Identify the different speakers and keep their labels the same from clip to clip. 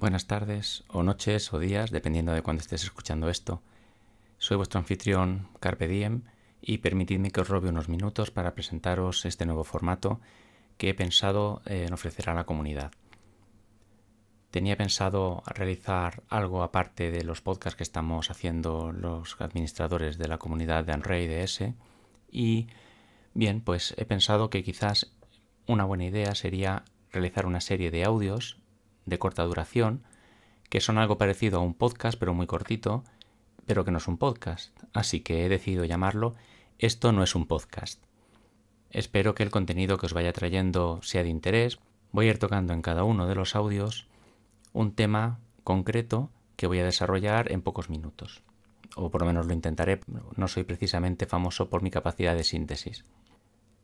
Speaker 1: Buenas tardes, o noches, o días, dependiendo de cuándo estés escuchando esto. Soy vuestro anfitrión, Carpe Diem, y permitidme que os robe unos minutos para presentaros este nuevo formato que he pensado eh, en ofrecer a la comunidad. Tenía pensado realizar algo aparte de los podcasts que estamos haciendo los administradores de la comunidad de Unray DS y bien, pues he pensado que quizás una buena idea sería realizar una serie de audios de corta duración, que son algo parecido a un podcast, pero muy cortito, pero que no es un podcast. Así que he decidido llamarlo Esto no es un podcast. Espero que el contenido que os vaya trayendo sea de interés. Voy a ir tocando en cada uno de los audios un tema concreto que voy a desarrollar en pocos minutos. O por lo menos lo intentaré. No soy precisamente famoso por mi capacidad de síntesis.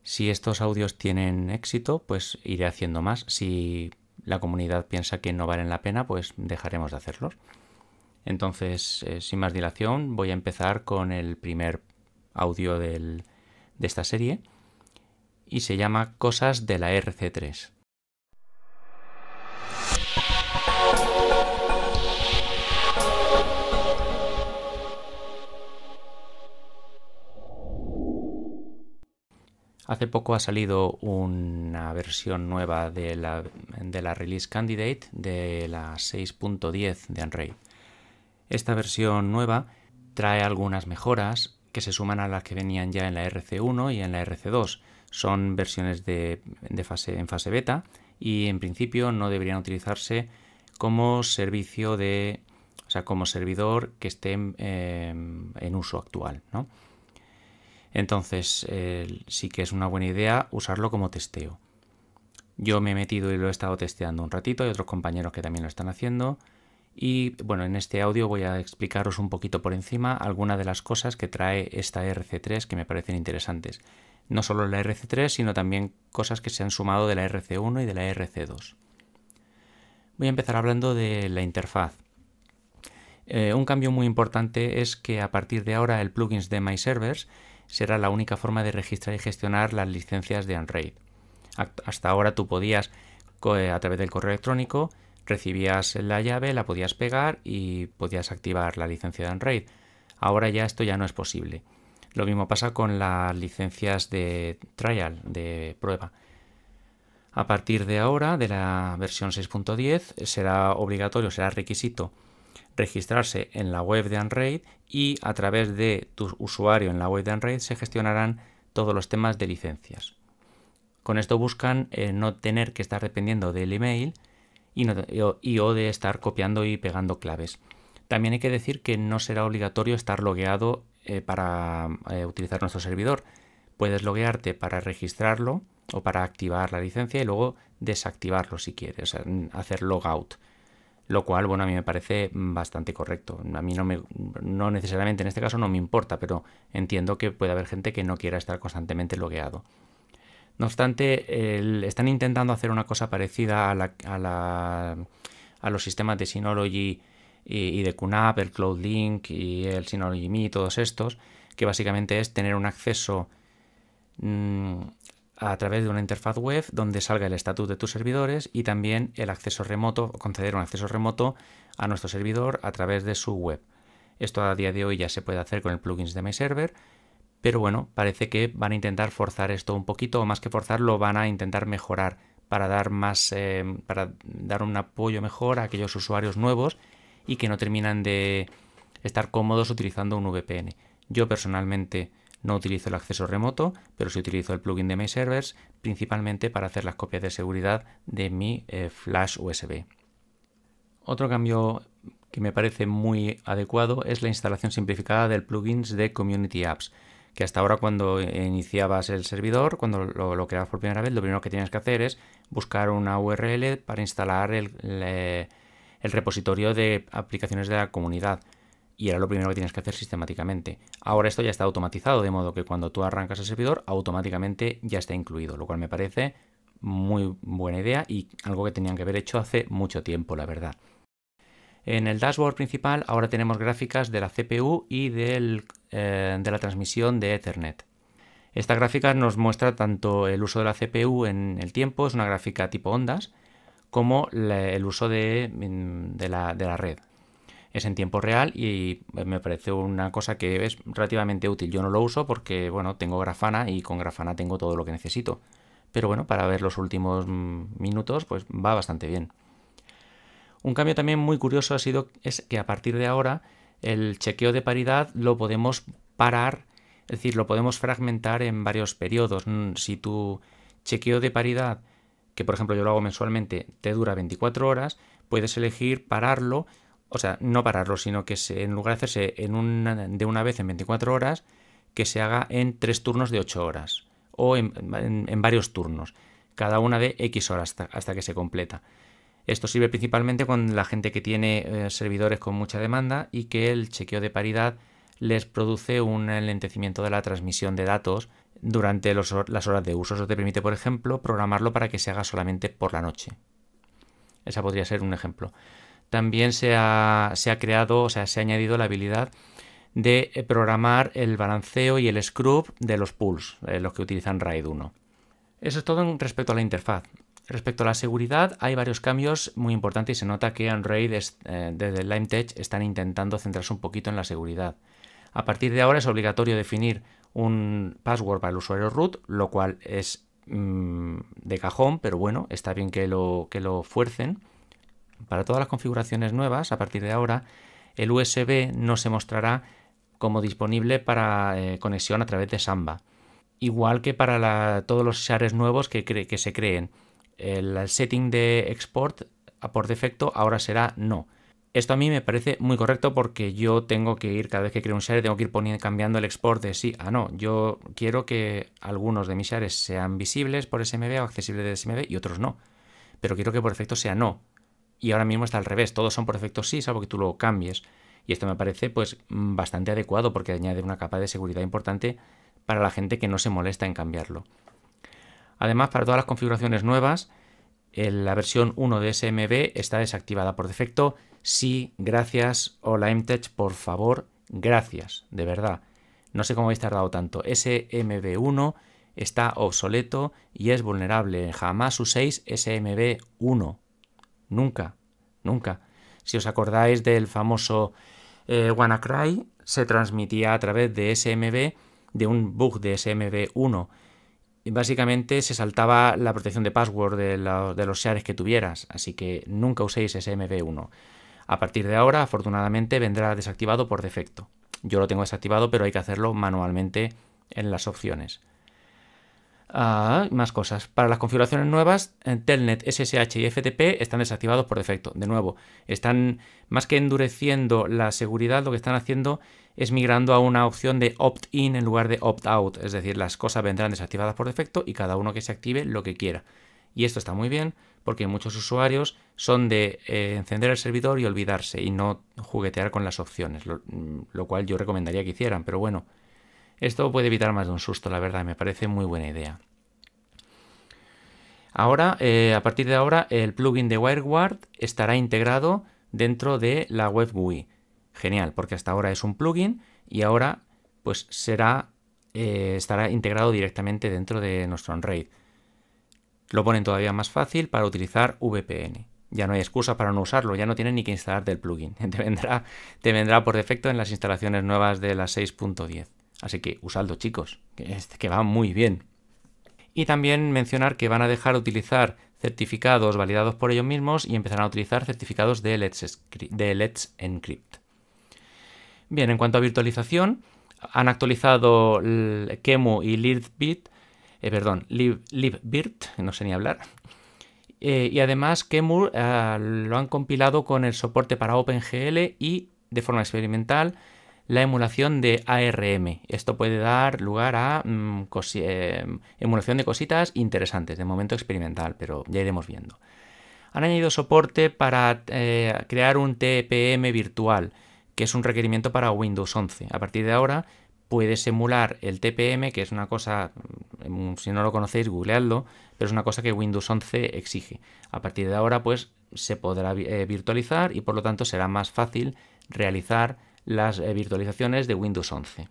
Speaker 1: Si estos audios tienen éxito, pues iré haciendo más. Si la comunidad piensa que no valen la pena, pues dejaremos de hacerlos. Entonces, eh, sin más dilación, voy a empezar con el primer audio de esta serie y se llama Cosas de la RC3. Hace poco ha salido una versión nueva de la, release candidate de la 6.10 de Unreal. Esta versión nueva trae algunas mejoras que se suman a las que venían ya en la RC1 y en la RC2. Son versiones de, fase, en fase beta y en principio no deberían utilizarse como servicio de, o sea, como servidor que esté em, en uso actual, entonces, eh, sí que es una buena idea usarlo como testeo. Yo me he metido y lo he estado testeando un ratito, hay otros compañeros que también lo están haciendo. Y bueno, en este audio voy a explicaros un poquito por encima algunas de las cosas que trae esta RC3 que me parecen interesantes. No solo la RC3, sino también cosas que se han sumado de la RC1 y de la RC2. Voy a empezar hablando de la interfaz. Eh, un cambio muy importante es que a partir de ahora el plugins de MyServers será la única forma de registrar y gestionar las licencias de Unraid. Hasta ahora tú podías, eh, a través del correo electrónico, recibías la llave, la podías pegar y podías activar la licencia de Unraid. Ahora ya esto ya no es posible. Lo mismo pasa con las licencias de trial, de prueba. A partir de ahora, de la versión 6.10, será obligatorio, será requisito registrarse en la web de Unraid y a través de tu usuario en la web de Unraid se gestionarán todos los temas de licencias. Con esto buscan eh, no tener que estar dependiendo del email y, o de estar copiando y pegando claves. También hay que decir que no será obligatorio estar logueado eh, para eh, utilizar nuestro servidor. Puedes loguearte para registrarlo o para activar la licencia y luego desactivarlo si quieres, hacer logout lo cual, bueno, a mí me parece bastante correcto. A mí no me, no necesariamente en este caso no me importa, pero entiendo que puede haber gente que no quiera estar constantemente logueado. No obstante, están intentando hacer una cosa parecida a, los sistemas de Synology y, de QNAP, el Cloud Link y el Synology Me, todos estos, que básicamente es tener un acceso mm, a través de una interfaz web donde salga el estatus de tus servidores y también el acceso remoto, conceder un acceso remoto a nuestro servidor a través de su web. Esto a día de hoy ya se puede hacer con el plugins de MyServer, pero bueno, parece que van a intentar forzar esto un poquito, o más que forzarlo, van a intentar mejorar para dar más, eh, para dar un apoyo mejor a aquellos usuarios nuevos y que no terminan de estar cómodos utilizando un VPN. Yo personalmente no utilizo el acceso remoto, pero sí utilizo el plugin de My Servers principalmente para hacer las copias de seguridad de mi eh, flash USB. Otro cambio que me parece muy adecuado es la instalación simplificada del plugins de Community Apps que hasta ahora cuando iniciabas el servidor, cuando lo, lo, creabas por primera vez, lo primero que tienes que hacer es buscar una URL para instalar el repositorio de aplicaciones de la comunidad y era lo primero que tienes que hacer sistemáticamente. Ahora esto ya está automatizado, de modo que cuando tú arrancas el servidor, automáticamente ya está incluido, lo cual me parece muy buena idea y algo que tenían que haber hecho hace mucho tiempo, la verdad. En el dashboard principal ahora tenemos gráficas de la CPU y eh, de la transmisión de Ethernet. Esta gráfica nos muestra tanto el uso de la CPU en el tiempo, es una gráfica tipo ondas, como el uso de mm, la red, es en tiempo real y me parece una cosa que es relativamente útil. Yo no lo uso porque, bueno, tengo Grafana y con Grafana tengo todo lo que necesito. Pero bueno, para ver los últimos mm, minutos, pues va bastante bien. Un cambio también muy curioso ha sido es que a partir de ahora el chequeo de paridad lo podemos parar, es decir, lo podemos fragmentar en varios periodos. Mm, si tu chequeo de paridad, que por ejemplo yo lo hago mensualmente, te dura 24 horas, puedes elegir pararlo o sea, no pararlo, sino que se, en lugar de hacerse de una vez en 24 horas, que se haga en tres turnos de 8 horas o en, varios turnos, cada una de X horas hasta, que se completa. Esto sirve principalmente con la gente que tiene eh, servidores con mucha demanda y que el chequeo de paridad les produce un enlentecimiento de la transmisión de datos durante las horas de uso. Eso te permite, por ejemplo, programarlo para que se haga solamente por la noche. Ese podría ser un ejemplo también se ha, creado, o sea, se ha añadido la habilidad de eh, programar el balanceo y el scrub de los pools, eh, los que utilizan RAID 1. Eso es todo respecto a la interfaz. Respecto a la seguridad, hay varios cambios muy importantes y se nota que en RAID, eh, desde LimeTech están intentando centrarse un poquito en la seguridad. A partir de ahora es obligatorio definir un password para el usuario root, lo cual es mm, de cajón, pero bueno, está bien que lo, que lo fuercen. Para todas las configuraciones nuevas, a partir de ahora, el USB no se mostrará como disponible para eh, conexión a través de Samba. Igual que para todos los shares nuevos que, se creen. El setting de export por defecto ahora será no. Esto a mí me parece muy correcto porque yo tengo que ir, cada vez que creo un share, tengo que ir cambiando el export de sí a no. Yo quiero que algunos de mis shares sean visibles por SMB o accesibles de SMB y otros no. Pero quiero que por defecto sea no y ahora mismo está al revés, todos son por defecto sí, salvo que tú lo cambies. Y esto me parece pues mm, bastante adecuado porque añade una capa de seguridad importante para la gente que no se molesta en cambiarlo. Además, para todas las configuraciones nuevas, eh, la versión 1 de SMB está desactivada por defecto. Sí, gracias. Hola MTech, por favor, gracias, de verdad. No sé cómo habéis tardado tanto. SMB1 está obsoleto y es vulnerable. Jamás uséis SMB1. Nunca, nunca. Si os acordáis del famoso eh, WannaCry, se transmitía a través de SMB, de un bug de SMB1. básicamente se saltaba la protección de password de los shares que tuvieras, así que nunca uséis SMB1. A partir de ahora, afortunadamente, vendrá desactivado por defecto. Yo lo tengo desactivado, pero hay que hacerlo manualmente en las opciones más cosas. Para las configuraciones nuevas, eh, Telnet, SSH y FTP están desactivados por defecto. De nuevo, están más que endureciendo la seguridad, lo que están haciendo es migrando a una opción de opt-in en lugar de opt-out. Es decir, las cosas vendrán desactivadas por defecto y cada uno que se active lo que quiera. Y esto está muy bien porque muchos usuarios son de eh, encender el servidor y olvidarse y no juguetear con las opciones, lo mm, cual yo recomendaría que hicieran. Pero bueno, esto puede evitar más de un susto, la verdad, me parece muy buena idea. Ahora, eh, a partir de ahora, el plugin de WireGuard estará integrado dentro de la web GUI. Genial, porque hasta ahora es un plugin y ahora pues será, eh, estará integrado directamente dentro de nuestro OnRaid. Lo ponen todavía más fácil para utilizar VPN. Ya no hay excusa para no usarlo, ya no tienen ni que instalar el plugin. vendrá, te vendrá por defecto en las instalaciones nuevas de la 6.10. Así que usadlo chicos, que, va muy bien. Y también mencionar que van a dejar de utilizar certificados validados por ellos mismos y empezarán a utilizar certificados de Let's, Encrypt. Bien, en cuanto a virtualización, han actualizado Kemu y eh, Libvirt, perdón, no sé ni hablar. Eh, y además Kemu eh, lo han compilado con el soporte para OpenGL y de forma experimental la emulación de ARM. Esto puede dar lugar a mm, eh, emulación de cositas interesantes, de momento experimental, pero ya iremos viendo. Han añadido soporte para eh, crear un TPM virtual, que es un requerimiento para Windows 11. A partir de ahora puedes emular el TPM, que es una cosa, mm, mm, si no lo conocéis, googleadlo, pero es una cosa que Windows 11 exige. A partir de ahora, pues se podrá eh, virtualizar y por lo tanto será más fácil realizar las eh, virtualizaciones de Windows 11.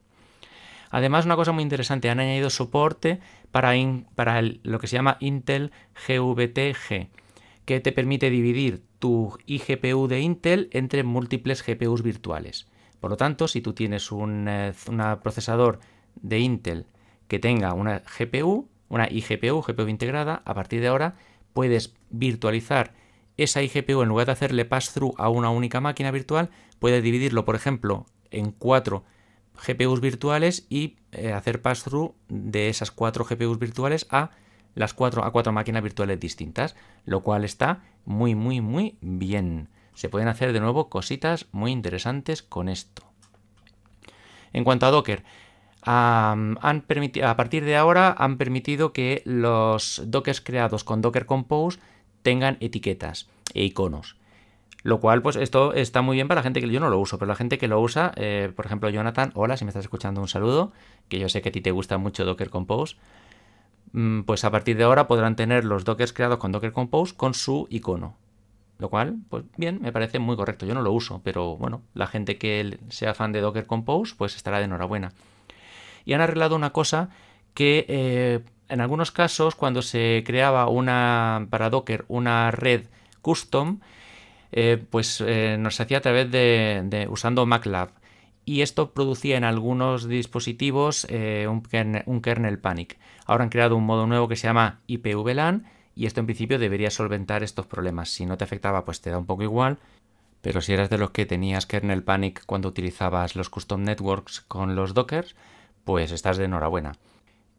Speaker 1: Además, una cosa muy interesante, han añadido soporte para, para lo que se llama Intel GVT-G, que te permite dividir tu iGPU de Intel entre múltiples GPUs virtuales. Por lo tanto, si tú tienes un eh, procesador de Intel que tenga una GPU, una iGPU, GPU integrada, a partir de ahora puedes virtualizar esa IGPU, en lugar de hacerle pass-through a una única máquina virtual, puede dividirlo, por ejemplo, en cuatro GPUs virtuales y eh, hacer pass-through de esas cuatro GPUs virtuales a las cuatro, a cuatro máquinas virtuales distintas, lo cual está muy, muy, muy bien. Se pueden hacer de nuevo cositas muy interesantes con esto. En cuanto a Docker, a partir de ahora han permitido que los Dockers creados con Docker Compose tengan etiquetas e iconos. Lo cual, pues esto está muy bien para la gente que yo no lo uso, pero la gente que lo usa, eh, por ejemplo, Jonathan, hola, si me estás escuchando, un saludo, que yo sé que a ti te gusta mucho Docker Compose. Mm, pues a partir de ahora podrán tener los Dockers creados con Docker Compose con su icono. Lo cual, pues bien, me parece muy correcto. Yo no lo uso, pero bueno, la gente que sea fan de Docker Compose, pues estará de enhorabuena. Y han arreglado una cosa que eh, en algunos casos, cuando se creaba una, para Docker una red custom, eh, pues eh, nos hacía a través de, usando MacLab. Y esto producía en algunos dispositivos eh, un, kernel, panic. Ahora han creado un modo nuevo que se llama IPVLAN y esto en principio debería solventar estos problemas. Si no te afectaba, pues te da un poco igual. Pero si eras de los que tenías kernel panic cuando utilizabas los custom networks con los dockers, pues estás de enhorabuena.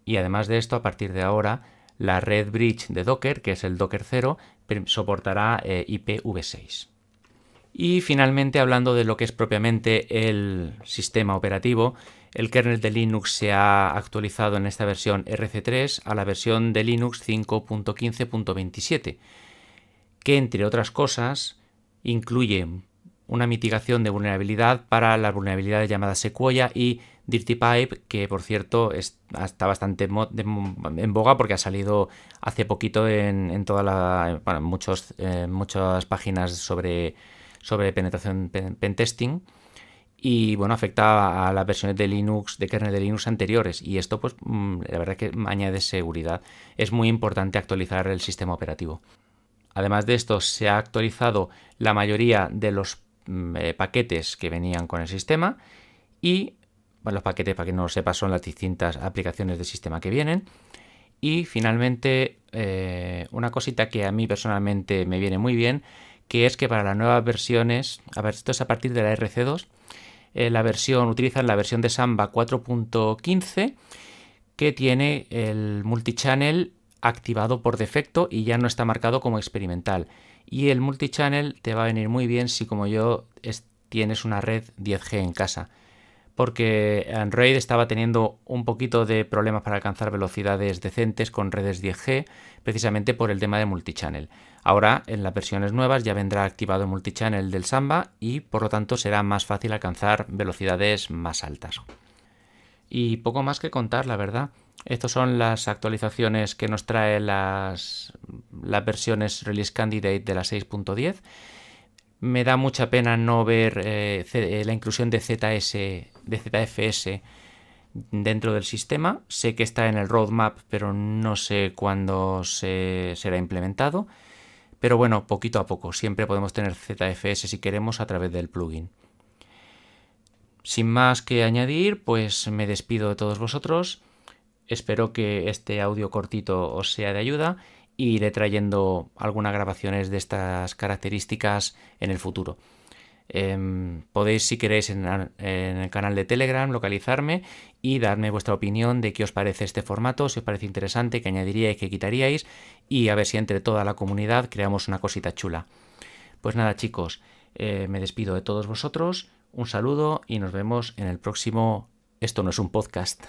Speaker 1: Y además de esto, a partir de ahora, la red bridge de Docker, que es el Docker 0, soportará eh, IPv6. Y finalmente, hablando de lo que es propiamente el sistema operativo, el kernel de Linux se ha actualizado en esta versión RC3 a la versión de Linux 5.15.27, que entre otras cosas incluye una mitigación de vulnerabilidad para las vulnerabilidades llamadas Sequoia y Dirty Pipe, que por cierto es, está bastante en boga porque ha salido hace poquito en, toda muchos, eh, muchas páginas sobre, sobre penetración pentesting. Y bueno, afecta a las versiones de Linux, de kernel de Linux anteriores. Y esto, pues, mm, la verdad que añade seguridad. Es muy importante actualizar el sistema operativo. Además de esto, se ha actualizado la mayoría de los mm, eh, paquetes que venían con el sistema y los paquetes, para que no lo son las distintas aplicaciones del sistema que vienen. Y finalmente, eh, una cosita que a mí personalmente me viene muy bien, que es que para las nuevas versiones, a ver, esto es a partir de la RC2, eh, la versión, utilizan la versión de Samba 4.15, que tiene el multichannel activado por defecto y ya no está marcado como experimental. Y el multichannel te va a venir muy bien si como yo tienes una red 10G en casa porque Android estaba teniendo un poquito de problemas para alcanzar velocidades decentes con redes 10G, precisamente por el tema de multichannel. Ahora, en las versiones nuevas, ya vendrá activado el multichannel del Samba y por lo tanto será más fácil alcanzar velocidades más altas. Y poco más que contar, la verdad. Estas son las actualizaciones que nos trae las, versiones Release Candidate de la 6.10. Me da mucha pena no ver eh, eh, la inclusión de ZS de ZFS dentro del sistema. Sé que está en el roadmap, pero no sé cuándo se será implementado. Pero bueno, poquito a poco, siempre podemos tener ZFS si queremos a través del plugin. Sin más que añadir, pues me despido de todos vosotros. Espero que este audio cortito os sea de ayuda y iré trayendo algunas grabaciones de estas características en el futuro. Em, podéis, si queréis, en, el canal de Telegram localizarme y darme vuestra opinión de qué os parece este formato, si os parece interesante, qué añadiríais, qué quitaríais y a ver si entre toda la comunidad creamos una cosita chula. Pues nada, chicos, eh, me despido de todos vosotros, un saludo y nos vemos en el próximo Esto no es un podcast.